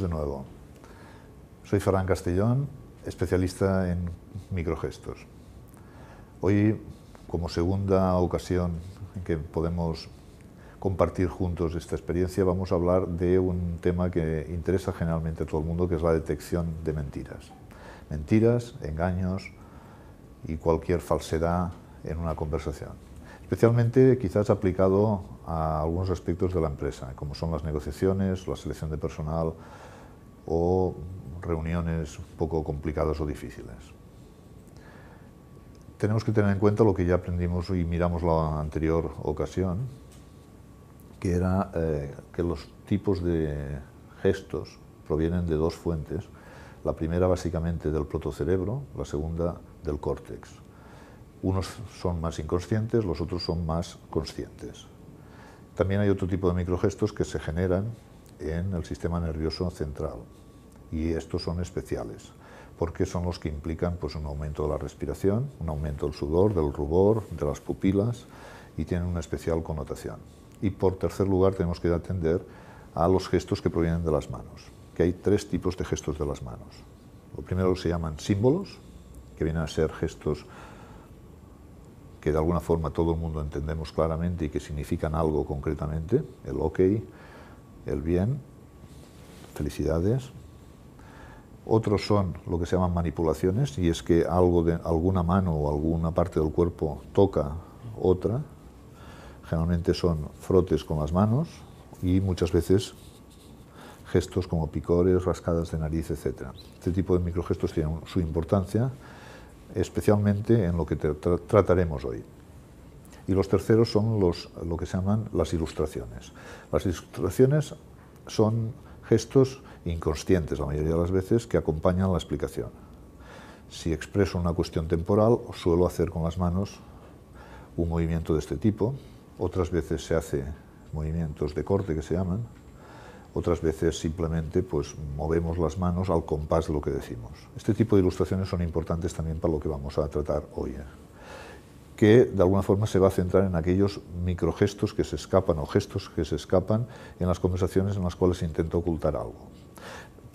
de nuevo. Soy Ferran Castellón, especialista en microgestos. Hoy, como segunda ocasión en que podemos compartir juntos esta experiencia, vamos a hablar de un tema que interesa generalmente a todo el mundo, que es la detección de mentiras. Mentiras, engaños y cualquier falsedad en una conversación. Especialmente quizás aplicado a algunos aspectos de la empresa, como son las negociaciones, la selección de personal, o reuniones un poco complicadas o difíciles. Tenemos que tener en cuenta lo que ya aprendimos y miramos la anterior ocasión, que era eh, que los tipos de gestos provienen de dos fuentes, la primera básicamente del protocerebro, la segunda del córtex. Unos son más inconscientes, los otros son más conscientes. También hay otro tipo de microgestos que se generan en el sistema nervioso central, y estos son especiales porque son los que implican pues, un aumento de la respiración, un aumento del sudor, del rubor, de las pupilas y tienen una especial connotación. Y por tercer lugar tenemos que atender a los gestos que provienen de las manos, que hay tres tipos de gestos de las manos. Lo primero se llaman símbolos, que vienen a ser gestos que de alguna forma todo el mundo entendemos claramente y que significan algo concretamente, el ok, el bien, felicidades, otros son lo que se llaman manipulaciones, y es que algo de, alguna mano o alguna parte del cuerpo toca otra. Generalmente son frotes con las manos y muchas veces gestos como picores, rascadas de nariz, etc. Este tipo de microgestos tienen su importancia, especialmente en lo que trataremos hoy. Y los terceros son los, lo que se llaman las ilustraciones. Las ilustraciones son gestos inconscientes la mayoría de las veces, que acompañan la explicación. Si expreso una cuestión temporal, suelo hacer con las manos un movimiento de este tipo, otras veces se hace movimientos de corte que se llaman, otras veces simplemente pues movemos las manos al compás de lo que decimos. Este tipo de ilustraciones son importantes también para lo que vamos a tratar hoy, ¿eh? que de alguna forma se va a centrar en aquellos microgestos que se escapan o gestos que se escapan en las conversaciones en las cuales se intenta ocultar algo.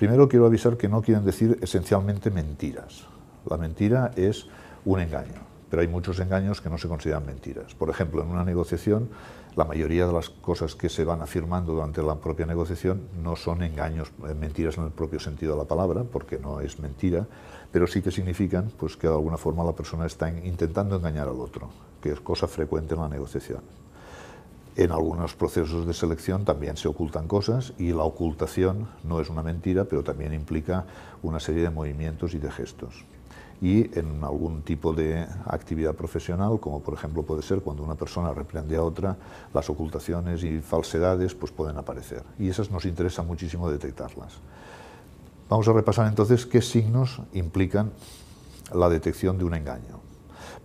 Primero quiero avisar que no quieren decir esencialmente mentiras. La mentira es un engaño, pero hay muchos engaños que no se consideran mentiras. Por ejemplo, en una negociación, la mayoría de las cosas que se van afirmando durante la propia negociación no son engaños, eh, mentiras en el propio sentido de la palabra, porque no es mentira, pero sí que significan pues, que de alguna forma la persona está intentando engañar al otro, que es cosa frecuente en la negociación. En algunos procesos de selección también se ocultan cosas y la ocultación no es una mentira, pero también implica una serie de movimientos y de gestos. Y en algún tipo de actividad profesional, como por ejemplo puede ser cuando una persona reprende a otra, las ocultaciones y falsedades pues pueden aparecer. Y esas nos interesa muchísimo detectarlas. Vamos a repasar entonces qué signos implican la detección de un engaño.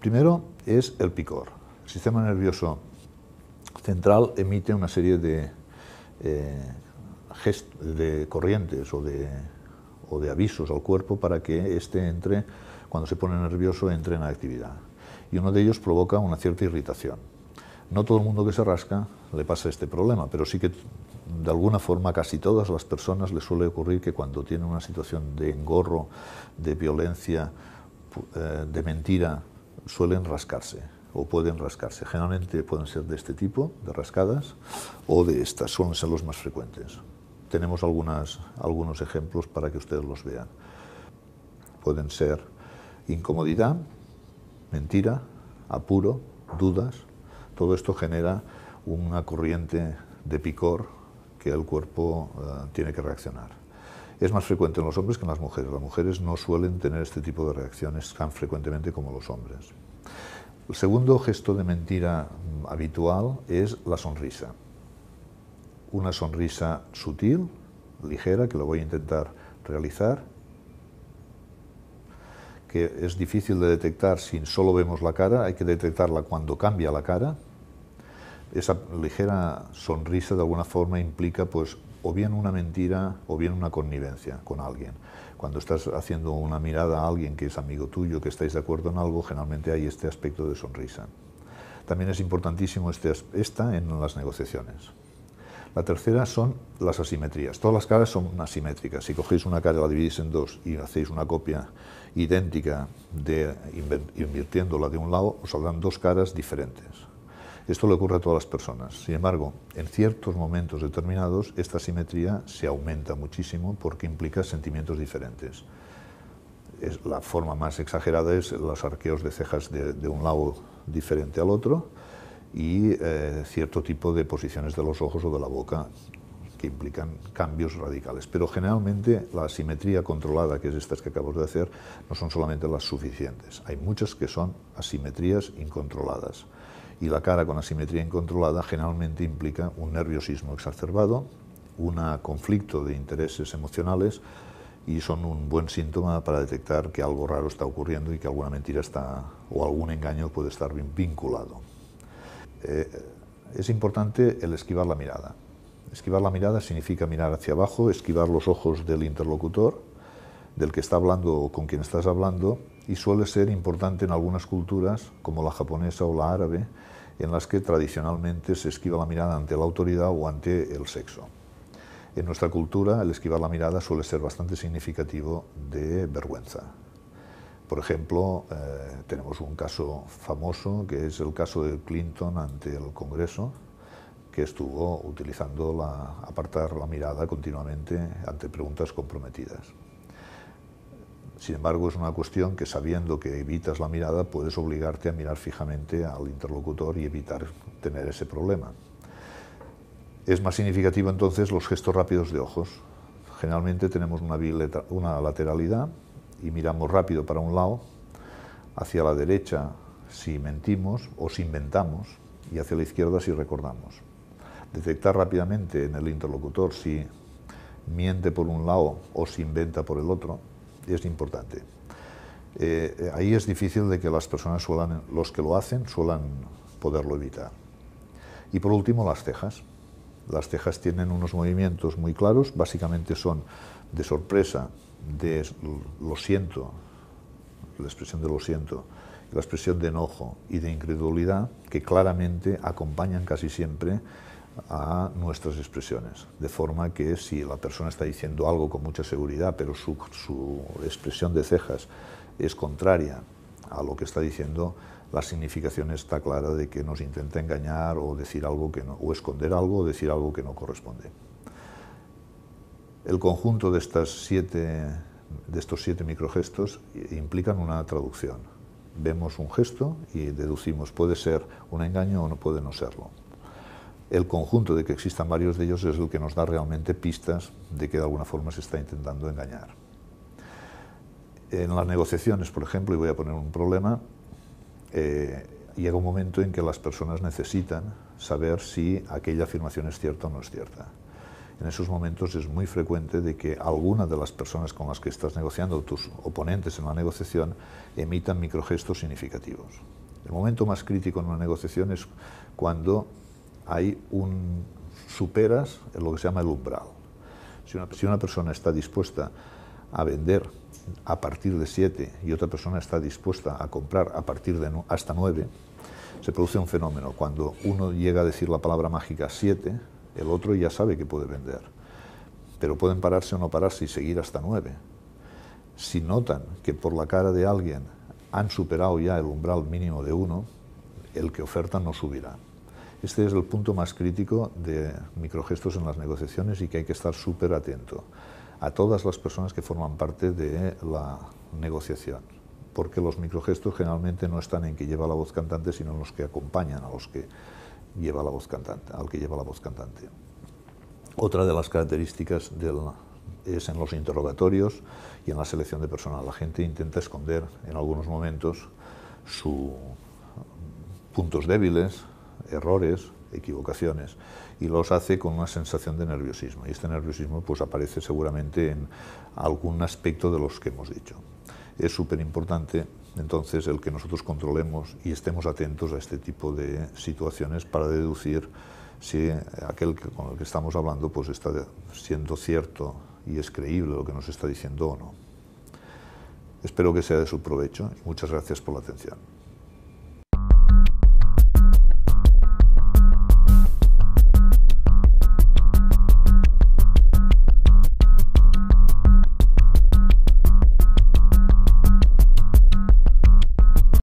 Primero es el picor. El sistema nervioso central emite una serie de, eh, de corrientes o de, avisos al cuerpo para que éste entre, cuando se pone nervioso, entre en actividad. Y uno de ellos provoca una cierta irritación. No todo el mundo que se rasca le pasa este problema, pero sí que de alguna forma casi todas las personas les suele ocurrir que cuando tienen una situación de engorro, de violencia, eh, de mentira, suelen rascarse o pueden rascarse. Generalmente pueden ser de este tipo, de rascadas, o de estas, suelen ser los más frecuentes. Tenemos algunas, algunos ejemplos para que ustedes los vean. Pueden ser incomodidad, mentira, apuro, dudas. Todo esto genera una corriente de picor que el cuerpo eh, tiene que reaccionar. Es más frecuente en los hombres que en las mujeres. Las mujeres no suelen tener este tipo de reacciones tan frecuentemente como los hombres. El segundo gesto de mentira mm, habitual es la sonrisa. Una sonrisa sutil, ligera, que lo voy a intentar realizar, que es difícil de detectar si solo vemos la cara, hay que detectarla cuando cambia la cara. Esa ligera sonrisa de alguna forma implica pues o bien una mentira o bien una connivencia con alguien cuando estás haciendo una mirada a alguien que es amigo tuyo, que estáis de acuerdo en algo, generalmente hay este aspecto de sonrisa. También es importantísimo este, esta en las negociaciones. La tercera son las asimetrías. Todas las caras son asimétricas. Si cogéis una cara, la dividís en dos y hacéis una copia idéntica de invirtiéndola de un lado, os saldrán dos caras diferentes. Esto le ocurre a todas las personas. Sin embargo, en ciertos momentos determinados, esta asimetría se aumenta muchísimo porque implica sentimientos diferentes. la forma más exagerada es los arqueos de cejas de, un lado diferente al otro y eh, cierto tipo de posiciones de los ojos o de la boca que implican cambios radicales. Pero generalmente la asimetría controlada, que es estas que acabo de hacer, no son solamente las suficientes. Hay muchas que son asimetrías incontroladas y la cara con asimetría incontrolada generalmente implica un nerviosismo exacerbado, un conflicto de intereses emocionales y son un buen síntoma para detectar que algo raro está ocurriendo y que alguna mentira está o algún engaño puede estar vinculado. Eh, es importante el esquivar la mirada. Esquivar la mirada significa mirar hacia abajo, esquivar los ojos del interlocutor, del que está hablando o con quien estás hablando, y suele ser importante en algunas culturas, como la japonesa o la árabe, en las que tradicionalmente se esquiva la mirada ante la autoridad o ante el sexo. En nuestra cultura, el esquivar la mirada suele ser bastante significativo de vergüenza. Por ejemplo, eh, tenemos un caso famoso que es el caso de Clinton ante el Congreso, que estuvo utilizando apartar la mirada continuamente ante preguntas comprometidas. Sin embargo, es una cuestión que sabiendo que evitas la mirada, puedes obligarte a mirar fijamente al interlocutor y evitar tener ese problema. Es más significativo entonces los gestos rápidos de ojos. Generalmente tenemos una, lateralidad y miramos rápido para un lado, hacia la derecha si mentimos o si inventamos y hacia la izquierda si recordamos. Detectar rápidamente en el interlocutor si miente por un lado o si inventa por el otro es importante. Eh, eh, ahí es difícil de que las personas los que lo hacen, suelan poderlo evitar. Y por último, las cejas. Las cejas tienen unos movimientos muy claros, básicamente son de sorpresa, de lo siento, la expresión de lo siento, la expresión de enojo y de incredulidad, que claramente acompañan casi siempre a nuestras expresiones. De forma que si la persona está diciendo algo con mucha seguridad, pero su, expresión de cejas es contraria a lo que está diciendo, la significación está clara de que nos intenta engañar o decir algo que no, o esconder algo o decir algo que no corresponde. El conjunto de, estas siete, de estos siete microgestos implican una traducción. Vemos un gesto y deducimos puede ser un engaño o no puede no serlo el conjunto de que existan varios de ellos es lo que nos da realmente pistas de que de alguna forma se está intentando engañar. En las negociaciones, por ejemplo, y voy a poner un problema, eh, llega un momento en que las personas necesitan saber si aquella afirmación es cierta o no es cierta. En esos momentos es muy frecuente de que alguna de las personas con las que estás negociando, tus oponentes en la negociación, emitan microgestos significativos. El momento más crítico en una negociación es cuando hay un superas en lo que se llama el umbral. Si una, persona está dispuesta a vender a partir de 7 y otra persona está dispuesta a comprar a partir de hasta 9, se produce un fenómeno. Cuando uno llega a decir la palabra mágica 7, el otro ya sabe que puede vender. Pero pueden pararse o no pararse y seguir hasta 9. Si notan que por la cara de alguien han superado ya el umbral mínimo de uno, el que oferta no subirá. Este es el punto más crítico de microgestos en las negociaciones y que hay que estar súper atento a todas las personas que forman parte de la negociación, porque los microgestos generalmente no están en que lleva la voz cantante, sino en los que acompañan a los que lleva la voz cantante, al que lleva la voz cantante. Otra de las características es en los interrogatorios y en la selección de personas. La gente intenta esconder en algunos momentos sus puntos débiles, errores, equivocaciones, y los hace con una sensación de nerviosismo. Y este nerviosismo pues, aparece seguramente en algún aspecto de los que hemos dicho. Es súper importante entonces el que nosotros controlemos y estemos atentos a este tipo de situaciones para deducir si aquel con el que estamos hablando pues, está siendo cierto y es creíble lo que nos está diciendo o no. Espero que sea de su provecho y muchas gracias por la atención.